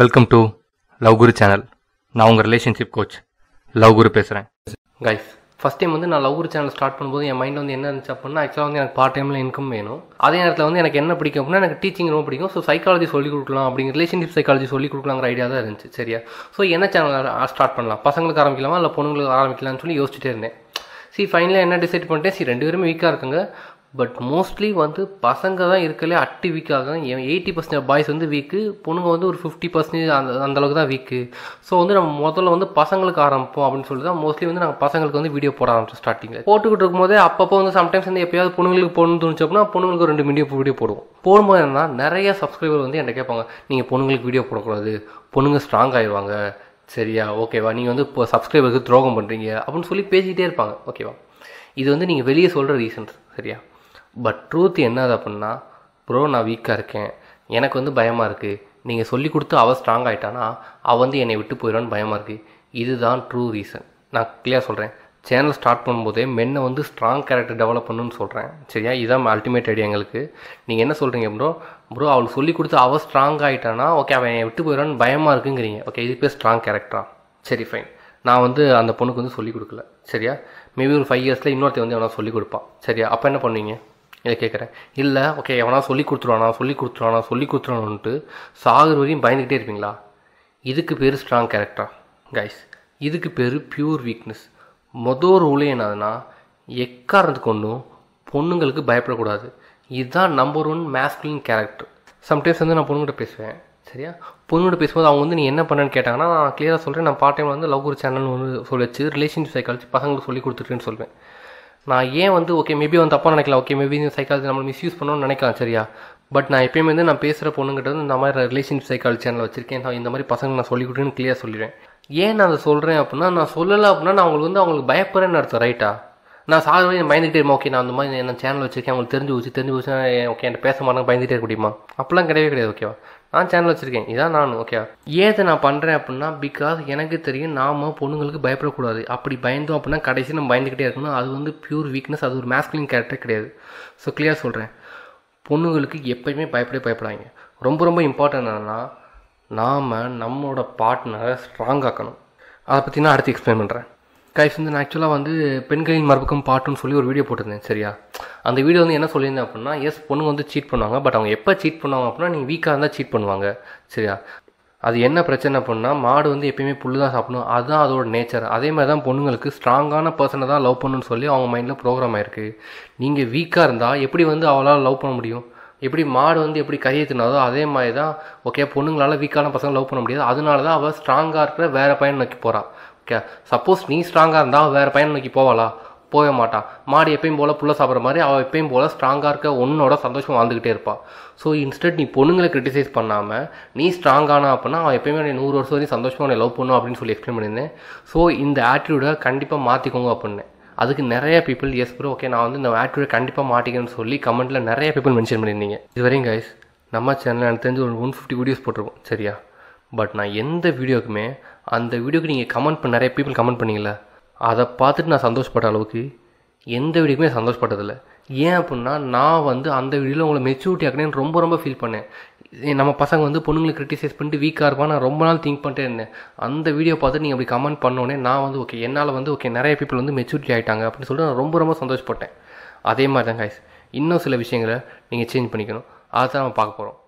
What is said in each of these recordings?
welcome to love guru channel நான் உங்கள் relationship coach love குரு பேசுகிறேன் கைஸ் ஃபஸ்ட் டைம் வந்து நான் லவ் குரு சேனல் ஸ்டார்ட் பண்ணும்போது என் மைண்ட் வந்து என்ன இருந்துச்சு அப்படின்னா ஆக்சுவலாக வந்து எனக்கு பார்ட் டைமில் இன்கம் வேணும் அதே நேரத்தில் வந்து எனக்கு என்ன பிடிக்கும் அப்படின்னா எனக்கு டீச்சிங் ரொம்ப பிடிக்கும் ஸோ சைக்காலஜி சொல்லிக் கொடுக்கலாம் அப்படிங்கிற ரிலேஷன்ஷிப் சைக்காலஜி சொல்லிக் கொடுக்கலாங்கிற ஐடியா தான் இருந்துச்சு சரியா ஸோ என்ன சேனல் ஸ்டார்ட் பண்ணலாம் பசங்களுக்கு ஆரம்பிக்கலாமா இல்லை பொண்ணுங்களுக்கு ஆரம்பிக்கலாம்னு சொல்லி யோசிச்சுட்டே இருந்தேன் சி ஃபைனலாக என்ன டிசைட் பண்ணிட்டேன் சி ரெண்டு பேருமே வீக்காக இருக்குங்க பட் மோஸ்ட்லி வந்து பசங்க தான் இருக்கலே அட்டி தான் என் எயிட்டி பர்சன்டேஜ் பாய்ஸ் வந்து வீக்கு பொண்ணுங்க வந்து ஒரு ஃபிஃப்டி பர்சன்டேஜ் அந்த அந்தளவுக்கு தான் வீக்கு ஸோ வந்து நம்ம முதல்ல வந்து பசங்களுக்கு ஆரம்பிப்போம் அப்படின்னு சொல்லி தான் மோஸ்ட்லி வந்து நாங்கள் பசங்களுக்கு வந்து வீடியோ போட ஆரம்பிச்சோம் ஸ்டார்டிங்கில் போட்டுக்கிட்டு இருக்கும்போதே அப்பப்போ வந்து சம்டைம்ஸ் வந்து எப்பயாவது பொண்ணுங்களுக்கு போகணும்னு தோணுச்சு பொண்ணுங்களுக்கு ரெண்டு வீடியோ வீடியோ போடுவோம் போடும்போது என்ன நிறைய சப்ஸ்கிரைபர் வந்து என்ன கேட்பாங்க நீங்கள் பொண்ணுங்களுக்கு வீடியோ போடக்கூடாது பொண்ணுங்க ஸ்ட்ராங் ஆயிடுவாங்க சரியா ஓகேவா நீங்கள் வந்து இப்போ சப்ஸ்கிரைபருக்கு துரோகம் பண்ணுறீங்க அப்படின்னு சொல்லி பேசிக்கிட்டே இருப்பாங்க ஓகேவா இது வந்து நீங்கள் வெளியே சொல்கிற ரீசன்ஸ் சரியா பட் ட்ரூத் என்னது அப்படின்னா ப்ரோ நான் வீக்காக இருக்கேன் எனக்கு வந்து பயமாக இருக்குது நீங்கள் சொல்லி கொடுத்து அவள் ஸ்ட்ராங் ஆகிட்டான்னா அவள் வந்து என்னை விட்டு போயிடுவான்னு பயமாக இருக்குது இதுதான் ட்ரூ ரீசன் நான் கிளியாக சொல்கிறேன் சேனல் ஸ்டார்ட் பண்ணும்போதே மென்னை வந்து ஸ்ட்ராங் கேரக்டர் டெவலப் பண்ணுன்னு சொல்கிறேன் சரியா இதுதான் அல்டிமேட் ஐடியா எங்களுக்கு நீங்கள் என்ன சொல்கிறீங்க ப்ரோ ப்ரோ அவளுக்கு சொல்லி கொடுத்து அவள் ஸ்ட்ராங் ஆகிட்டானா ஓகே அவன் விட்டு போயிடான்னு பயமாக இருக்குங்கிறீங்க ஓகே இது பேர் ஸ்ட்ராங் கேரக்டரா சரி ஃபைன் நான் வந்து அந்த பொண்ணுக்கு வந்து சொல்லிக் கொடுக்கல சரியா மேபி ஒரு ஃபைவ் இயர்ஸில் இன்னொருத்தர் வந்து அவனால் சொல்லிக் கொடுப்பான் சரியா அப்போ என்ன பண்ணுவீங்க இதை கேட்குறேன் இல்லை ஓகே எவனா சொல்லி கொடுத்துருவானா சொல்லி கொடுத்துருவானா சொல்லி கொடுத்துருவானுன்ட்டு சாகுற வரையும் பயந்துக்கிட்டே இருப்பீங்களா இதுக்கு பேர் ஸ்ட்ராங் கேரக்டரா கைஸ் இதுக்கு பேர் பியூர் வீக்னஸ் மொதல் ரூலே என்னதுன்னா எக்காரணத்துக்கு ஒன்றும் பொண்ணுங்களுக்கு பயப்படக்கூடாது இதுதான் number one masculine character sometimes வந்து நான் பொண்ணுகிட்ட பேசுவேன் சரியா பொண்ணோட பேசும்போது அவங்க வந்து நீ என்ன பண்ணுன்னு கேட்டாங்கன்னா நான் க்ளியராக சொல்கிறேன் நான் பார்ட் டைமில் வந்து லவ் ஒரு சேனல் ஒன்று சொல்லி வச்சு ரிலேஷன்ஷிப் சைக்காலஜி பசங்களுக்கு சொல்லி கொடுத்துருக்கேன்னு சொல்வேன் நான் ஏன் வந்து ஓகே மேபி வந்து தப்பாக நினைக்கலாம் ஓகே மேபி இந்த சைக்காலஜி நம்மளை மிஸ்யூஸ் பண்ணணும்னு நினைக்கலாம் சரியா பட் நான் எப்பயுமே வந்து நான் பேசுகிற பொண்ணுங்கிட்ட வந்து இந்த மாதிரி ரிலேஷன்ஷிப் சைக்காலஜி சேனல் வச்சிருக்கேன் நான் இந்த மாதிரி பசங்க நான் சொல்லி கொடுன்னு கிளியாக சொல்லிடுவேன் ஏன் நான் அதை சொல்கிறேன் அப்படின்னா நான் சொல்லலை அப்படின்னா நான் அவங்களுக்கு வந்து அவங்களுக்கு பயப்படுறேன்னு அர்த்தம் ரைட்டா நான் சாதாரண என் பயந்துகிட்டே இருமா ஓகே நான் அந்த மாதிரி என்ன சேனல் வச்சிருக்கேன் அவங்களுக்கு தெரிஞ்சு வச்சு தெரிஞ்சு வச்சு ஓகே என்கிட்ட பேச மாட்டாங்க பயந்துகிட்டே இருக்க முடியுமா அப்பெல்லாம் கிடையவே கிடையாது ஓகேவா நான் சேனல் வச்சுருக்கேன் இதான் நான் ஓகே ஏதை நான் பண்ணுறேன் அப்படின்னா பிகாஸ் எனக்கு தெரியும் நாம் பொண்ணுங்களுக்கு பயப்படக்கூடாது அப்படி பயந்தோம் அப்படின்னா கடைசி நம்ம பயந்துக்கிட்டே இருக்கணும் அது வந்து பியூர் வீக்னஸ் அது ஒரு மேஸ்குலின் கேரக்டர் கிடையாது ஸோ கிளியர் சொல்கிறேன் பொண்ணுங்களுக்கு எப்பயுமே பயப்படே பயப்படாங்க ரொம்ப ரொம்ப இம்பார்ட்டன்ட் என்னென்னா நாம் நம்மளோட பார்ட்னரை ஸ்ட்ராங் ஆக்கணும் அதை பற்றி நான் அடுத்து எக்ஸ்பிளைன் பண்ணுறேன் கைஸ் வந்து நான் ஆக்சுவலாக வந்து பெண்களின் மரபுக்கும் பாட்டுன்னு சொல்லி ஒரு வீடியோ போட்டிருந்தேன் சரியா அந்த வீடியோ வந்து என்ன சொல்லியிருந்தேன் அப்படின்னா எஸ் பொண்ணுங்க வந்து சீட் பண்ணுவாங்க பட் அவங்க எப்போ சீட் பண்ணுவாங்க அப்படின்னா நீங்கள் வீக்காக இருந்தால் சீட் பண்ணுவாங்க சரியா அது என்ன பிரச்சனை அப்படின்னா மாடு வந்து எப்பயுமே புல்லு தான் சாப்பிடணும் அதுதான் அதோட நேச்சர் அதே மாதிரி தான் பொண்ணுங்களுக்கு ஸ்ட்ராங்கான பர்சனை தான் லவ் பண்ணணும்னு சொல்லி அவங்க மைண்டில் ப்ரோக்ராம் ஆயிருக்கு நீங்கள் வீக்காக இருந்தால் எப்படி வந்து அவளால் லவ் பண்ண முடியும் எப்படி மாடு வந்து எப்படி கையெழுத்துனாதோ அதே மாதிரி தான் ஓகே பொண்ணுங்களால் வீக்கான பசங்க லவ் பண்ண முடியாது அதனால தான் அவள் ஸ்ட்ராங்காக இருக்கிற வேறு பையன் நோக்கி போகிறான் ஓகே சப்போஸ் நீ ஸ்ட்ராங்காக இருந்தால் வேறு பையன் நோக்கி போவாளா போக மாட்டான் மாடு எப்பயும் போல் புள்ள சாப்பிட்ற மாதிரி அவள் எப்பயும் போல் ஸ்ட்ராங்காக இருக்க உன்னோட சந்தோஷம் வாழ்ந்துக்கிட்டே இருப்பாள் ஸோ இன்ஸ்டன்ட் நீ பொண்ணுங்களை கிரிட்டிசைஸ் பண்ணாமல் நீ ஸ்ட்ராங்கானா அப்படின்னா அவள் எப்பயுமே நீ நூறு வருஷம் வரையும் சந்தோஷமாக உன்னை லவ் பண்ணும் அப்படின்னு சொல்லி எக்ஸ்பிளைன் பண்ணியிருந்தேன் ஸோ இந்த ஆட்டிடியூடை கண்டிப்பாக மாற்றிக்கோங்க அப்படின்னு அதுக்கு நிறைய பீப்புள் எஸ் ப்ரோ ஓகே நான் வந்து இந்த ஆட்டிடியூடை கண்டிப்பாக மாட்டிக்கணும்னு சொல்லி கமெண்ட்டில் நிறைய பீப்புள் மென்ஷன் பண்ணியிருந்தீங்க இதுவரையும் கைஸ் நம்ம சேனலில் எனக்கு தெரிஞ்சு ஒரு ஒன் ஃபிஃப்டி வீடியோஸ் போட்டிருக்கோம் சரியா பட் நான் எந்த வீடியோக்குமே அந்த வீடியோக்கு நீங்கள் கமெண்ட் பண்ண நிறைய பீப்புள் கமெண்ட் பண்ணிங்களா அதை பார்த்துட்டு நான் சந்தோஷப்பட்ட அளவுக்கு எந்த வீடியோக்குமே சந்தோஷப்பட்டதில்லை ஏன் அப்படின்னா நான் வந்து அந்த வீடியோவில் உங்களை மெச்சூரிட்டி ஆக்கினேன்னு ரொம்ப ரொம்ப ஃபீல் பண்ணேன் நம்ம பசங்க வந்து பொண்ணுங்களை கிரிட்டிசைஸ் பண்ணிட்டு வீக்காக இருப்பான் நான் ரொம்ப நாள் திங்க் பண்ணிட்டே இருந்தேன் அந்த வீடியோ பார்த்து நீங்கள் அப்படி கமெண்ட் பண்ணோன்னே நான் வந்து ஓகே என்னால் வந்து ஓகே நிறைய பீப்புள் வந்து மெச்சூரிட்டி ஆகிட்டாங்க அப்படின்னு சொல்லிட்டு நான் ரொம்ப ரொம்ப சந்தோஷப்பட்டேன் அதே மாதிரி தான் காய்ஸ் இன்னும் சில விஷயங்களை நீங்கள் சேஞ்ச் பண்ணிக்கணும் அதை தான் நம்ம பார்க்க போகிறோம்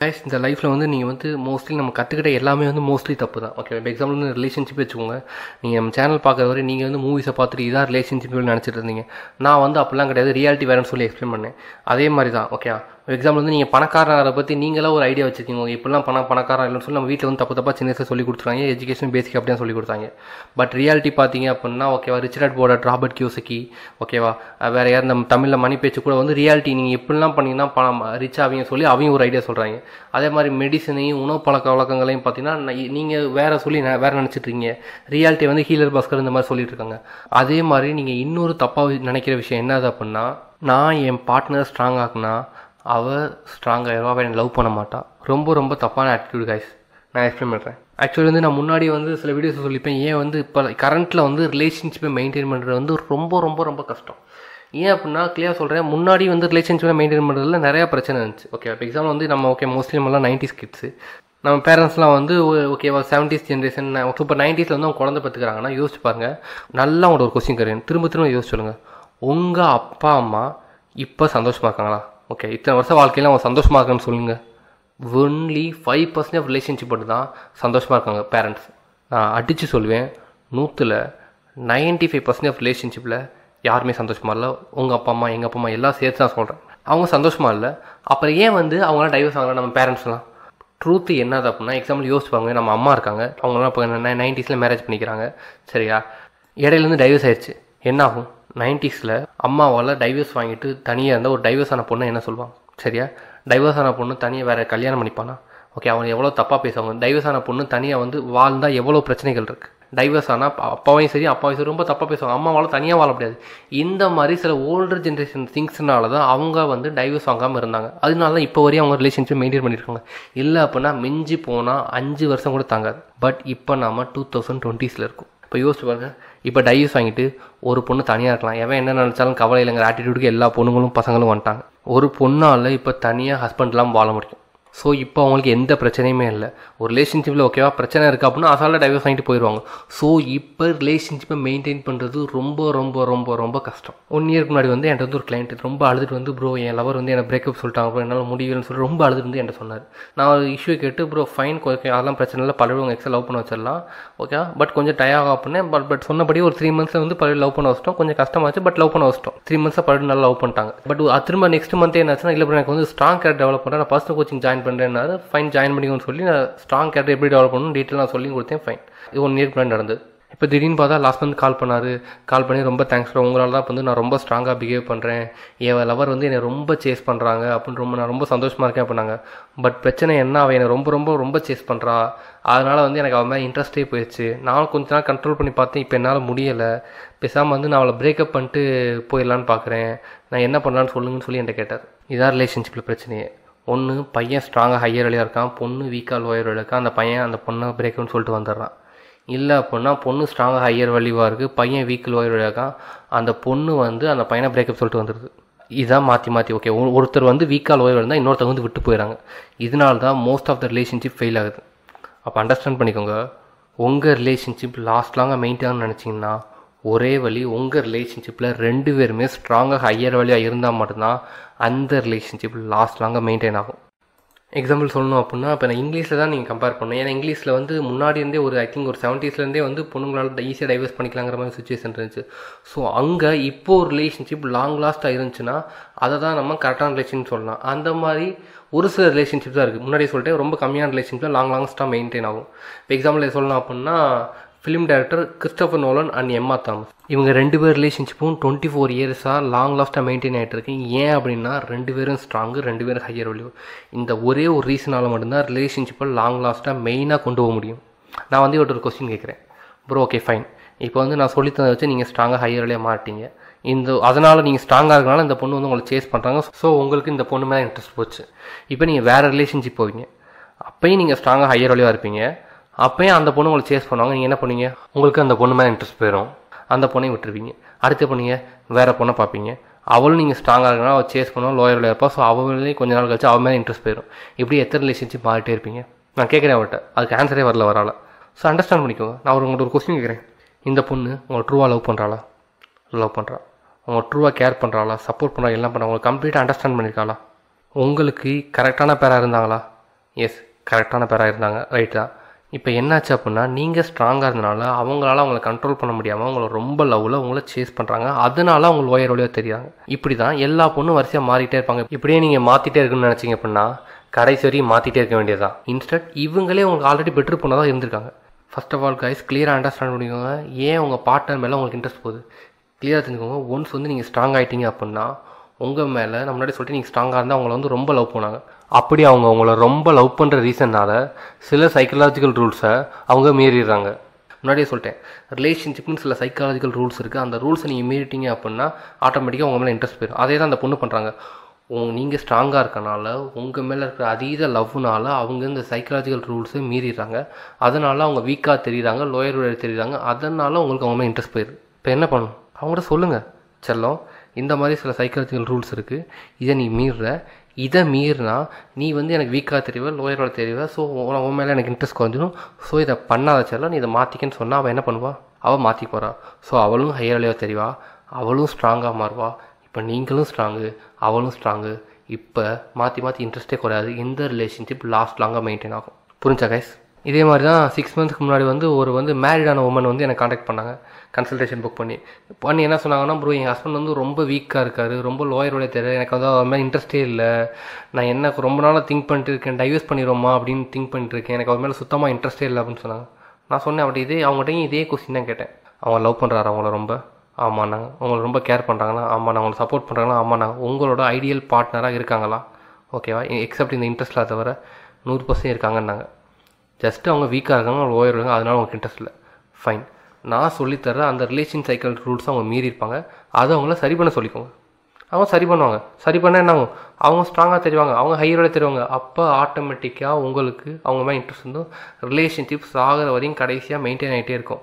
கைஸ் இந்த லைஃப்பில் வந்து நீங்கள் வந்து மோஸ்ட்லி நம்ம கற்றுக்கிட்ட எல்லாமே வந்து மோஸ்ட்லி தப்பு தான் ஓகே இப்போ எக்ஸாம்பிள் வந்து ரிலேஷன்ஷிப் வச்சுக்கோங்க நீங்கள் நம்ம சேனல் பார்க்குற வரை நீங்கள் வந்து மூவிஸை பார்த்துட்டு இதான் ரிலேஷன்ஷிப்னு நினச்சிட்டு இருந்தீங்க நான் வந்து அப்படிலாம் கிடையாது ரியாலிட்டி வேறுன்னு சொல்லி எக்ஸ்பிளைன் பண்ணேன் அதே மாதிரி தான் ஓகே எக்ஸாம்பிள் வந்து நீங்கள் பணக்காரரை பற்றி நீங்களே ஒரு ஐடியா வச்சுருக்கீங்க இப்படிலாம் பணம் பணக்காரன் இல்லைன்னு சொல்லி நம்ம வீட்டில் வந்து தப்பு தப்பாக சின்ன வயசில் சொல்லி கொடுத்துருவாங்க எஜுகேஷன் பேசிக் அப்படியே சொல்லி கொடுத்தாங்க பட் ரியாலிட்டி பார்த்தீங்க அப்படின்னா ஓகேவா ரிச்சர்ட் போர்ட் ராபர்ட் கியூசக்கி ஓகேவா வேறு யார் நம்ம தமிழில் மணி பேச்சு கூட வந்து ரியாலிட்டி நீங்கள் இப்படிலாம் பண்ணிங்கன்னா பணம் ரிச் ஆவீங்க சொல்லி அவங்க ஒரு ஐடியா சொல்கிறாங்க அதே மாதிரி மெடிசனையும் உணவு பழக்க வழக்கங்களையும் பார்த்தீங்கன்னா நீங்கள் வேறு சொல்லி வேறு நினச்சிட்ருக்கீங்க ரியாலிட்டி வந்து ஹீலர் பாஸ்கர் இந்த மாதிரி சொல்லிட்டு இருக்காங்க அதே மாதிரி நீங்கள் இன்னொரு தப்பாக நினைக்கிற விஷயம் என்னது அப்படின்னா நான் என் பார்ட்னர் ஸ்ட்ராங் ஆகுனா அவள் ஸ்ட்ராங்காக இருவா அவள் என்னை லவ் பண்ண மாட்டாள் ரொம்ப ரொம்ப தப்பான ஆட்டிடியூட் காய்ஸ் நான் எக்ஸ்பிளைன் பண்ணுறேன் ஆக்சுவலி வந்து நான் முன்னாடி வந்து சில வீடியோஸ் சொல்லிப்பேன் ஏன் வந்து இப்போ கரண்ட்டில் வந்து ரிலேஷன்ஷிப்பை மெயின்டைன் பண்ணுறது வந்து ரொம்ப ரொம்ப ரொம்ப கஷ்டம் ஏன் அப்படின்னா கிளியாக சொல்கிறேன் முன்னாடி வந்து ரிலேஷன்ஷிப்பை மெயின்டைன் பண்ணுறதுல நிறையா பிரச்சனை இருந்துச்சு ஓகே இப்போ எக்ஸாம்பிள் வந்து நம்ம ஓகே மோஸ்ட்லி நம்மலாம் நைன்டிஸ் கிட்ஸு நம்ம பேரண்ட்ஸ்லாம் வந்து ஓகேவா செவன்டிஸ் ஜென்ரேஷன் இப்போ நைன்டிஸில் வந்து அவங்க குழந்தை பார்த்துக்கிறாங்கன்னா யோசிச்சு பாருங்கள் நல்லா அவங்களோட ஒரு கொஸ்டின் கரியன் திரும்ப திரும்ப யோசிச்சு சொல்லுங்கள் உங்கள் அப்பா அம்மா இப்போ சந்தோஷமாக இருக்காங்களா ஓகே இத்தனை வருஷம் வாழ்க்கையில் அவங்க சந்தோஷமாக இருக்குன்னு சொல்லுங்கள் only five percent of relationship மட்டும் தான் சந்தோஷமாக இருக்காங்க பேரண்ட்ஸ் நான் அடித்து சொல்லுவேன் நூற்றில் நைன்ட்டி ஃபைவ் பர்சன்ட் ஆஃப் ரிலேஷன்ஷிப்பில் யாருமே சந்தோஷமாக இல்லை உங்கள் அப்பா அம்மா எங்கள் அப்பா அம்மா எல்லாம் சேர்த்து தான் சொல்கிறேன் அவங்க சந்தோஷமாக இல்லை அப்புறம் ஏன் வந்து அவங்களாம் டைவர்ஸ் ஆகலாம் நம்ம பேரண்ட்ஸ்லாம் ட்ரூத்து என்னது அப்படின்னா எக்ஸாம்பிள் யோசிப்பாங்க நம்ம அம்மா இருக்காங்க அவங்களாம் இப்போ நைன்டிஸில் மேரேஜ் பண்ணிக்கிறாங்க சரியா இடையிலேருந்து டைவர்ஸ் ஆயிடுச்சு என்ன ஆகும் நைன்டிஸில் அம்மாவால் டைவர்ஸ் வாங்கிட்டு தனியாக இருந்தால் ஒரு டைவர்ஸ் ஆன பொண்ணு என்ன சொல்லுவான் சரியா டைவர்ஸ் ஆன பொண்ணு தனியாக வேறு கல்யாணம் பண்ணிப்பானா ஓகே அவன் எவ்வளோ தப்பாக பேசுவாங்க டைவர்ஸ் ஆன பொண்ணு தனியாக வந்து வாழ்ந்தால் எவ்வளோ பிரச்சனைகள் இருக்குது டைவர்ஸ் ஆனால் அப்பாவையும் சரி அப்பாவையும் சரி ரொம்ப தப்பாக பேசுவாங்க அம்மாவால் தனியாக வாழ முடியாது இந்த மாதிரி சில ஓல்டர் ஜென்ரேஷன் திங்ஸ்னால தான் அவங்க வந்து டைவர்ஸ் வாங்காமல் இருந்தாங்க அதனால தான் இப்போ வரையும் அவங்க ரிலேஷன்ஷிப் மெயின்டைன் பண்ணியிருக்காங்க இல்லை அப்படின்னா மிஞ்சி போனால் அஞ்சு வருஷம் கூட தாங்காது பட் இப்போ நாம டூ தௌசண்ட் டுவெண்ட்டீஸில் இருக்கும் இப்போ யோசிச்சு பாருங்கள் இப்போ டைஸ் வாங்கிட்டு ஒரு பொண்ணு தனியாக இருக்கலாம் எவன் என்ன நினச்சாலும் கவலை இல்லைங்கிற ஆட்டிடியூடுக்கு எல்லா பொண்ணுங்களும் பசங்களும் வந்துட்டாங்க ஒரு பொண்ணால் இப்போ தனியாக ஹஸ்பண்ட்லாம் வாழ முடியும் ஸோ இப்போ அவங்களுக்கு எந்த பிரச்சனையுமே இல்லை ஒரு ரிலேஷன்ஷிப்பில் ஓகேவா பிரச்சனை இருக்குது அப்படின்னா அசால டைவர்ஸ் ஆகிட்டு போயிடுவாங்க ஸோ இப்போ ரிலேஷன்ஷிப்பை மெயின்டைன் பண்ணுறது ரொம்ப ரொம்ப ரொம்ப ரொம்ப கஷ்டம் ஒன் இயருக்கு முன்னாடி வந்து என்கிட்ட வந்து ஒரு கிளைண்ட் ரொம்ப அழுதுட்டு வந்து ப்ரோ என் லவர் வந்து என்னை பிரேக்கப் சொல்லிட்டாங்க ப்ரோ என்னால் முடியும்னு சொல்லி ரொம்ப அழுதுட்டு வந்து என்கிட்ட சொன்னார் நான் ஒரு இஷ்யூ கேட்டு ப்ரோ ஃபைன் கொஞ்சம் அதெல்லாம் பிரச்சனை இல்லை உங்கள் எக்ஸ்ட்ரா லவ் பண்ண வச்சிடலாம் ஓகே பட் கொஞ்சம் டய ஆகும் பட் பட் சொன்னபடி ஒரு த்ரீ மந்த்ஸில் வந்து பழைய லவ் பண்ண வச்சிட்டோம் கொஞ்சம் கஷ்டமாச்சு பட் லவ் பண்ண வச்சிட்டோம் த்ரீ மந்த்ஸாக பழைய நல்லா லவ் பண்ணிட்டாங்க பட் திரும்ப நெக்ஸ்ட் மந்த் என்னாச்சுன்னா இல்லை எனக்கு வந்து ஸ்ட்ராங் கேரக்டர் டெவலப் பண்ணுறேன் நான் பர்சனல் கோச்சிங் ஜாயின் பண்ணுறேன்னாரு ஃபைன் ஜாயின் பண்ணிக்கோன்னு சொல்லி நான் ஸ்ட்ராங் கேரக்டர் எப்படி டெவலப் பண்ணணும் டீட்டெயில் நான் சொல்லி கொடுத்தேன் ஃபைன் இது ஒன் இயர் முன்னாடி நடந்து இப்போ திடீர்னு பார்த்தா லாஸ்ட் மந்த் கால் பண்ணார் கால் பண்ணி ரொம்ப தேங்க்ஸ் ஃபார் உங்களால் தான் வந்து நான் ரொம்ப ஸ்ட்ராங்காக பிஹேவ் பண்ணுறேன் என் லவர் வந்து என்னை ரொம்ப சேஸ் பண்ணுறாங்க அப்படின்னு ரொம்ப நான் ரொம்ப சந்தோஷமாக இருக்கேன் அப்படின்னாங்க பட் பிரச்சனை என்ன அவள் என்னை ரொம்ப ரொம்ப ரொம்ப சேஸ் பண்ணுறா அதனால் வந்து எனக்கு அவன் மேலே இன்ட்ரெஸ்டே போயிடுச்சு நானும் கொஞ்ச நாள் கண்ட்ரோல் பண்ணி பார்த்தேன் இப்போ என்னால் முடியலை பேசாமல் வந்து நான் அவளை பிரேக்கப் பண்ணிட்டு போயிடலான்னு பார்க்குறேன் நான் என்ன பண்ணலான்னு சொல்லுங்கன்னு சொல்லி என்கிட்ட கேட்டார் இதான் ரிலேஷன்ஷிப்பில் பிரச்சனையே ஒன்று பையன் ஸ்ட்ராங்காக ஹையர் வழியாக இருக்கான் பொண்ணு வீக்காக லோயர் வழியாக இருக்கா அந்த பையன் அந்த பொண்ணை பிரேக்குன்னு சொல்லிட்டு வந்துடுறான் இல்லை அப்படின்னா பொண்ணு ஸ்ட்ராங்காக ஹையர் வலிவாக இருக்குது பையன் வீக்கு லோயர் வழியாக இருக்கான் அந்த பொண்ணு வந்து அந்த பையனை பிரேக்கப் சொல்லிட்டு வந்துடுது இதான் மாற்றி மாற்றி ஓகே ஒருத்தர் வந்து வீக்காக லோயர் இருந்தால் இன்னொருத்தர் வந்து விட்டு போயிடறாங்க இதனால தான் most of the relationship fail ஆகுது அப்போ அண்டர்ஸ்டாண்ட் பண்ணிக்கோங்க உங்கள் ரிலேஷன்ஷிப் லாஸ்ட் லாங்காக மெயின்டைன் நினச்சிங்கன்னா ஒரே வழி உங்கள் ரிலேஷன்ஷிப்பில் ரெண்டு பேருமே ஸ்ட்ராங்காக ஹையர் வழியாக இருந்தால் மட்டும்தான் அந்த ரிலேஷன்ஷிப் லாஸ்ட் லாங்காக மெயின்டைன் ஆகும் எக்ஸாம்பிள் சொல்லணும் அப்படின்னா இப்போ நான் இங்கிலீஷில் தான் நீங்கள் கம்பேர் பண்ணணும் ஏன்னா இங்கிலீஷில் வந்து முன்னாடி இருந்தே ஒரு ஐ திங்க் ஒரு செவன்ட்டீஸ்லேருந்தே வந்து பொண்ணுங்களால் ஈஸியாக டைவர்ஸ் பண்ணிக்கலாங்கிற மாதிரி சுச்சுவேஷன் இருந்துச்சு ஸோ அங்கே இப்போது ஒரு ரிலேஷன்ஷிப் லாங் லாஸ்ட்டாக இருந்துச்சுன்னா அதை தான் நம்ம கரெக்டான ரிலேஷன் சொல்லலாம் அந்த மாதிரி ஒரு சில ரிலேஷன்ஷிப் தான் இருக்குது முன்னாடி சொல்லிட்டு ரொம்ப கம்மியான ரிலேஷன்ஷிப்பில் லாங் லாங்ஸ்ட்டாக மெயின்டைன் ஆகும் இப்போ எக்ஸாம்பிள் சொல்லணும் அப்படின்னா film director Christopher Nolan and Emma Thomas இவங்க ரெண்டு பேர் ரிலேஷன்ஷிப்பும் டுவெண்ட்டி ஃபோர் இயர்ஸாக லாங் லாஸ்ட்டாக மெயின்டைன் ஆகிட்டு இருக்கு ஏன் அப்படின்னா ரெண்டு பேரும் ஸ்ட்ராங்கு ரெண்டு பேரும் ஹையர் வேல்யூ இந்த ஒரே ஒரு ரீசனால் மட்டும்தான் ரிலேஷன்ஷிப்பை லாங் லாஸ்ட்டாக மெயினாக கொண்டு போக முடியும் நான் வந்து இவர்கிட்ட ஒரு கொஸ்டின் கேட்குறேன் ப்ரோ ஓகே ஃபைன் இப்போ வந்து நான் தந்த வச்சு நீங்கள் ஸ்ட்ராங்காக ஹையர் வேலையாக மாட்டீங்க இந்த அதனால் நீங்கள் ஸ்ட்ராங்காக இருக்கனால இந்த பொண்ணு வந்து உங்களை சேஸ் பண்ணுறாங்க ஸோ உங்களுக்கு இந்த பொண்ணு மேலே இன்ட்ரெஸ்ட் போச்சு இப்போ நீங்கள் வேறு ரிலேஷன்ஷிப் போவீங்க அப்போயும் நீங்கள் ஸ்ட்ராங்காக ஹையர் வேலையாக இருப்பீங்க அப்பயும் அந்த பொண்ணு உங்களை சேஸ் பண்ணுவாங்க நீங்கள் என்ன பண்ணுவீங்க உங்களுக்கு அந்த பொண்ணு மேலே இன்ட்ரெஸ்ட் போயிடும் அந்த பொண்ணையும் விட்டுருவீங்க அடுத்த பொண்ணுங்க வேறு பொண்ணை பார்ப்பீங்க அவளும் நீங்கள் ஸ்ட்ராங்காக இருக்கணும் அவள் சேஸ் பண்ணுவோம் லோயரில் இருப்பா ஸோ அவளே கொஞ்ச நாள் கழிச்சு அவள் மேலே இன்ட்ரெஸ்ட் போயிடும் இப்படி எத்தனை ரிலேஷன்ஷிப் மாறிட்டே இருப்பீங்க நான் கேட்குறேன் அவள்கிட்ட அதுக்கு ஆன்சரே வரல வரால ஸோ அண்டர்ஸ்டாண்ட் பண்ணிக்கோங்க நான் அவர் உங்கள்கிட்ட ஒரு கொஸ்டின் கேட்குறேன் இந்த பொண்ணு உங்களை ட்ரூவாக லவ் பண்ணுறாளா லவ் பண்ணுறா உங்களை ட்ரூவாக கேர் பண்ணுறாளா சப்போர்ட் பண்ணுறா எல்லாம் பண்ணுறா உங்களை கம்ப்ளீட்டாக அண்டர்ஸ்டாண்ட் பண்ணியிருக்காளா உங்களுக்கு கரெக்டான பேராக இருந்தாங்களா எஸ் கரெக்டான பேராக இருந்தாங்க ரைட் தான் இப்போ என்னாச்சு அப்படின்னா நீங்கள் ஸ்ட்ராங்காக இருந்தனால அவங்களால அவங்கள கண்ட்ரோல் பண்ண முடியாமல் அவங்கள ரொம்ப லவ்வில் அவங்கள சேஸ் பண்ணுறாங்க அதனால அவங்க ஒயர் ஒளியாக தெரியாங்க இப்படி தான் எல்லா பொண்ணும் வரிசையாக மாறிட்டே இருப்பாங்க இப்படியே நீங்கள் மாற்றிட்டே இருக்குன்னு நினச்சிங்க அப்படின்னா கடைசி வரையும் மாற்றிட்டே இருக்க வேண்டியதுதான் இன்ஸ்டன்ட் இவங்களே உங்களுக்கு ஆல்ரெடி பெட்ரு பொண்ணாக தான் இருந்திருக்காங்க ஃபர்ஸ்ட் ஆஃப் ஆல் கைஸ் கிளியராக அண்டர்ஸ்டாண்ட் பண்ணிக்கோங்க ஏன் உங்கள் பார்ட்னர் மேலே உங்களுக்கு இன்ட்ரெஸ்ட் போகுது கிளியராக தெரிஞ்சுக்கோங்க ஒன்ஸ் வந்து நீங்கள் ஸ்ட்ராங் ஆகிட்டீங்க அப்படின்னா உங்கள் மேலே நம்ம முன்னாடி சொல்லிட்டு நீங்கள் ஸ்ட்ராங்காக இருந்தால் அவங்கள வந்து ரொம்ப லவ் பண்ணாங்க அப்படி அவங்க அவங்கள ரொம்ப லவ் பண்ணுற ரீசன்னால் சில சைக்கலாஜிக்கல் ரூல்ஸை அவங்க மீறிடுறாங்க முன்னாடியே சொல்லிட்டேன் ரிலேஷன்ஷிப்னு சில சைக்காலஜிக்கல் ரூல்ஸ் இருக்குது அந்த ரூல்ஸை நீங்கள் மீறிட்டீங்க அப்படின்னா ஆட்டோமேட்டிக்காக உங்கள் மேலே இன்ட்ரெஸ்ட் போயிடும் அதே தான் அந்த பொண்ணு பண்ணுறாங்க உங் நீங்கள் ஸ்ட்ராங்காக இருக்கனால உங்கள் மேலே இருக்கிற அதீத லவ்னால் அவங்க இந்த சைக்காலஜிக்கல் ரூல்ஸை மீறிடுறாங்க அதனால் அவங்க வீக்காக தெரியுறாங்க லோயர் தெரியுறாங்க அதனால் உங்களுக்கு அவங்க மேலே இன்ட்ரெஸ்ட் போயிடுது இப்போ என்ன பண்ணணும் அவங்கள்ட்ட சொல்லுங்கள் செல்லம் இந்த மாதிரி சில சைக்காலஜிக்கல் ரூல்ஸ் இருக்குது இதை நீ மீறுற இதை மீறினா நீ வந்து எனக்கு வீக்காக தெரிவ லோயரோட தெரிவ ஸோ உன் மேலே எனக்கு இன்ட்ரெஸ்ட் குறைஞ்சிடும் ஸோ இதை பண்ணாத செல்ல நீ இதை மாற்றிக்கன்னு சொன்னால் அவள் என்ன பண்ணுவாள் அவள் மாற்றி போகிறாள் ஸோ அவளும் ஹையர் லெவல் தெரிவா அவளும் ஸ்ட்ராங்காக மாறுவா இப்போ நீங்களும் ஸ்ட்ராங்கு அவளும் ஸ்ட்ராங்கு இப்போ மாற்றி மாற்றி இன்ட்ரெஸ்ட்டே குறையாது இந்த ரிலேஷன்ஷிப் லாஸ்ட் லாங்காக மெயின்டைன் ஆகும் புரிஞ்சா கைஸ் இதே மாதிரி தான் சிக்ஸ் மந்த்ஸ்க்கு முன்னாடி வந்து ஒரு வந்து மேரிடான உமன் வந்து எனக்கு காண்டாக்ட் பண்ணாங்க கன்சல்டேஷன் புக் பண்ணி பண்ணி என்ன சொன்னாங்கன்னா ப்ரோ எங்கள் ஹஸ்பண்ட் வந்து ரொம்ப வீக்காக இருக்கார் ரொம்ப லோயர் லோயரோடைய தெரியல எனக்கு வந்து அவர் மேலே இன்ட்ரெஸ்டே இல்லை நான் என்ன ரொம்ப நாளாக திங்க் பண்ணிட்டு இருக்கேன் டைவர்ஸ் பண்ணிடுவோமா அப்படின்னு திங்க் பண்ணிட்டு இருக்கேன் எனக்கு அவர் மேலே சுத்தமாக இன்ட்ரெஸ்டே இல்லை அப்படின்னு சொன்னாங்க நான் சொன்னேன் அப்படி இதே அவங்ககிட்டையும் இதே கொஸ்டின் தான் கேட்டேன் அவங்க லவ் பண்ணுறாரு அவங்கள ரொம்ப ஆமாம் நாங்கள் ரொம்ப கேர் பண்ணுறாங்களா ஆமாம் நான் அவங்களை சப்போர்ட் பண்ணுறாங்களா ஆமாம் நாங்கள் உங்களோட ஐடியல் பார்ட்னராக இருக்காங்களா ஓகேவா எக்ஸப்ட் இந்த இன்ட்ரெஸ்ட்டில் தவிர நூறு பர்சன்ட் இருக்காங்கன்னாங்க ஜஸ்ட் அவங்க வீக்காக இருக்காங்க அவங்க ஓயர் இருக்காங்க அதனால அவங்களுக்கு இன்ட்ரெஸ்ட் இல்லை ஃபைன் நான் சொல்லித்தர அந்த ரிலேஷன் சைக்கிள் ரூல்ஸ் அவங்க மீறி இருப்பாங்க அதை அவங்கள சரி பண்ண சொல்லிக்கோங்க அவங்க சரி பண்ணுவாங்க சரி பண்ணால் என்ன ஆகும் அவங்க ஸ்ட்ராங்காக தெரிவாங்க அவங்க ஹையரோட தெரிவாங்க அப்போ ஆட்டோமேட்டிக்காக உங்களுக்கு அவங்க மேலே இன்ட்ரெஸ்ட் இருந்தும் ரிலேஷன்ஷிப்ஸ் ஆகிற வரையும் கடைசியாக மெயின்டைன் ஆகிட்டே இருக்கும்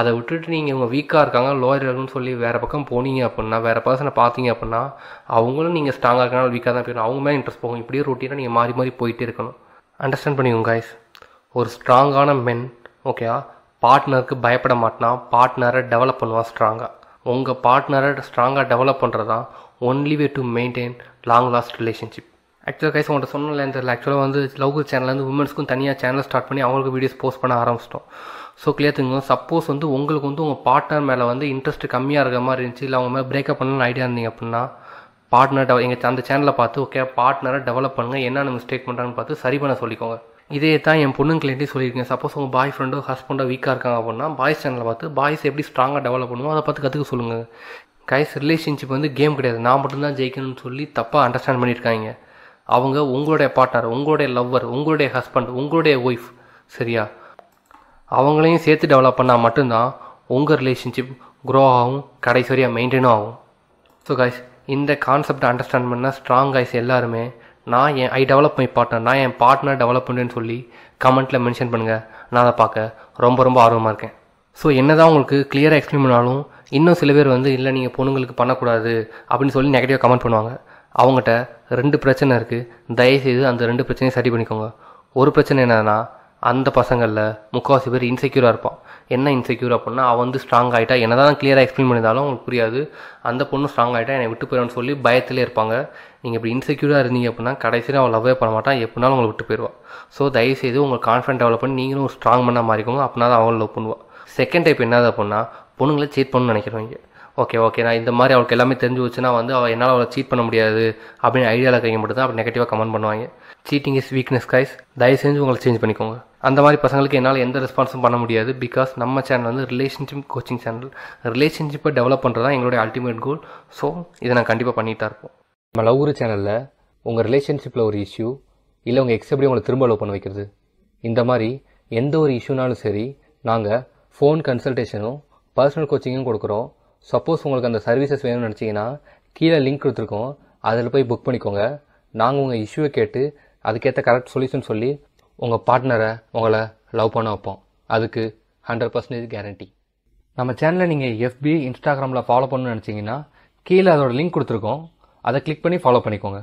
அதை விட்டுட்டு நீங்கள் இவங்க வீக்காக இருக்காங்க லோயர் இருக்குன்னு சொல்லி வேறு பக்கம் போனீங்க அப்படின்னா வேறு பர்சனை பார்த்தீங்க அப்படின்னா அவங்களும் நீங்கள் ஸ்ட்ராங்காக இருக்கனால வீக்காக தான் போயிடணும் அவங்க மேலே இன்ட்ரெஸ்ட் போகும் இப்படியே ரொட்டீனாக நீங்கள் மாறி மாறி போயிட்டே இருக்கணும் அண்டர்ஸ்டாண்ட் பண்ணிக்கோங்க காய்ஸ் ஒரு ஸ்ட்ராங்கான மென் ஓகேவா பார்ட்னருக்கு பயப்பட மாட்டான் பார்ட்னரை டெவலப் பண்ணுவான் ஸ்ட்ராங்காக உங்கள் பார்ட்னரை ஸ்ட்ராங்காக டெவலப் பண்ணுறது தான் only way to maintain long last relationship ஆக்சுவலாக கைஸ் உங்கள்கிட்ட சொன்னேன் தெரியல ஆக்சுவலாக வந்து லவ்கு சேனல்லேருந்து உமன்ஸ்க்கும் தனியாக சேனல் ஸ்டார்ட் பண்ணி அவங்களுக்கு வீடியோஸ் போஸ்ட் பண்ண ஆரம்பிச்சிட்டோம் ஸோ கிளியர் திங்க சப்போஸ் வந்து உங்களுக்கு வந்து உங்கள் பார்ட்னர் மேலே வந்து இன்ட்ரெஸ்ட் கம்மியாக இருக்கிற மாதிரி இருந்துச்சு இல்லை அவங்க மேலே பிரேக்கப் பண்ணணும்னு ஐடியா இருந்தீங்க அப்படின்னா பார்ட்னர் எங்கள் அந்த சேனலை பார்த்து ஓகே பார்ட்னரை டெவலப் பண்ணுங்கள் என்னென்ன மிஸ்டேக் பண்ணுறாங்கன்னு பார்த்து சரி பண்ண சொல்லிக்கோங்க இதே தான் என் பொண்ணுங்கள்ட்டே சொல்லியிருக்கேன் சப்போஸ் உங்கள் பாய் ஃப்ரெண்டோ ஹஸ்பண்டோ வீக்காக இருக்காங்க அப்படின்னா பாய்ஸ் சேனலை பார்த்து பாய்ஸ் எப்படி ஸ்ட்ராங்காக டெவலப் பண்ணுவோம் அதை பார்த்து கற்றுக்க சொல்லுங்கள் கைஸ் ரிலேஷன்ஷிப் வந்து கேம் கிடையாது நான் மட்டும்தான் ஜெயிக்கணும்னு சொல்லி தப்பாக அண்டர்ஸ்டாண்ட் பண்ணியிருக்காங்க அவங்க உங்களுடைய பார்ட்னர் உங்களுடைய லவ்வர் உங்களுடைய ஹஸ்பண்ட் உங்களுடைய ஒய்ஃப் சரியா அவங்களையும் சேர்த்து டெவலப் பண்ணால் மட்டும்தான் உங்கள் ரிலேஷன்ஷிப் க்ரோ ஆகும் கடைசி வரையாக மெயின்டைனும் ஆகும் ஸோ கைஸ் இந்த கான்செப்டை அண்டர்ஸ்டாண்ட் பண்ணால் ஸ்ட்ராங் கைஸ் எல்லாருமே நான் என் ஐ டெவலப் மை பார்ட்னர் நான் என் பார்ட்னர் டெவலப் பண்ணுறேன்னு சொல்லி கமெண்ட்டில் மென்ஷன் பண்ணுங்கள் நான் அதை பார்க்க ரொம்ப ரொம்ப ஆர்வமாக இருக்கேன் ஸோ என்ன தான் உங்களுக்கு கிளியராக எக்ஸ்பிளைன் பண்ணாலும் இன்னும் சில பேர் வந்து இல்லை நீங்கள் பொண்ணுங்களுக்கு பண்ணக்கூடாது அப்படின்னு சொல்லி நெகட்டிவாக கமெண்ட் பண்ணுவாங்க அவங்ககிட்ட ரெண்டு பிரச்சனை இருக்குது தயவுசெய்து அந்த ரெண்டு பிரச்சனையும் சரி பண்ணிக்கோங்க ஒரு பிரச்சனை என்னன்னா அந்த பசங்களில் முக்கால்வாசி பேர் இன்செக்யூராக இருப்பான் என்ன இன்செக்யூர் அப்படின்னா அவன் வந்து ஸ்ட்ராங் ஆகிட்டா என்ன தான் கிளியராக எக்ஸ்பிளைன் பண்ணியிருந்தாலும் அவங்களுக்கு புரியாது அந்த பொண்ணு ஸ்ட்ராங் ஆகிட்டா என்னை விட்டு போயிடும்னு சொல்லி பயத்திலே இருப்பாங்க நீங்கள் இப்படி இன்செக்யூராக இருந்தீங்க அப்படின்னா கடைசியில் அவன் லவ்வே பண்ண மாட்டான் எப்படினாலும் உங்களை விட்டு போயிடுவான் ஸோ தயவுசெய்து உங்கள் கான்ஃபிடென்ட் டெவலப் பண்ணி நீங்களும் ஒரு ஸ்ட்ராங் பண்ணால் மாறிக்கோங்க அப்படின்னா தான் அவன் லவ் பண்ணுவான் செகண்ட் டைப் என்னது அப்படின்னா பொண்ணுங்களை சீட் பண்ணணும்னு நினைக்கிறவங்க ஓகே ஓகே நான் இந்த மாதிரி அவளுக்கு எல்லாமே தெரிஞ்சு வச்சுன்னா வந்து அவள் என்னால் அவளை சீட் பண்ண முடியாது அப்படின்னு ஐடியாவில் கையை மட்டும் தான் அப்படி நெகட்டிவாக கமெண்ட் பண்ணுவாங்க சீட்டிங் இஸ் வீக்னஸ் கைஸ் தயவு செஞ்சு உங்களை சேஞ்ச் பண்ணிக்கோங்க அந்த மாதிரி பசங்களுக்கு என்னால் எந்த ரெஸ்பான்ஸும் பண்ண முடியாது பிகாஸ் நம்ம சேனல் வந்து ரிலேஷன்ஷிப் கோச்சிங் சேனல் ரிலேஷன்ஷிப்பை டெவலப் பண்ணுறது தான் எங்களுடைய அல்டிமேட் கோல் ஸோ இதை நான் கண்டிப்பாக பண்ணிகிட்டா இருப்போம் நம்ம லவ் சேனலில் உங்கள் ரிலேஷன்ஷிப்பில் ஒரு இஷ்யூ இல்லை உங்கள் எக்ஸ் எப்படி உங்களை திரும்ப லவ் பண்ண வைக்கிறது இந்த மாதிரி எந்த ஒரு இஷ்யூனாலும் சரி நாங்கள் ஃபோன் கன்சல்டேஷனும் பர்சனல் கோச்சிங்கும் கொடுக்குறோம் சப்போஸ் உங்களுக்கு அந்த சர்வீசஸ் வேணும்னு நினச்சிங்கன்னா கீழே லிங்க் கொடுத்துருக்கோம் அதில் போய் புக் பண்ணிக்கோங்க நாங்கள் உங்கள் இஷ்யூவை கேட்டு அதுக்கேற்ற கரெக்ட் சொல்யூஷன் சொல்லி உங்கள் பார்ட்னரை உங்களை லவ் பண்ண வைப்போம் அதுக்கு ஹண்ட்ரட் பர்சன்டேஜ் கேரண்டி நம்ம சேனலை நீங்கள் எஃபி இன்ஸ்டாகிராமில் ஃபாலோ பண்ணணும்னு நினச்சிங்கன்னா கீழே அதோட லிங்க் கொடுத்துருக்கோம் அதை கிளிக் பண்ணி ஃபாலோ பண்ணிக்கோங்க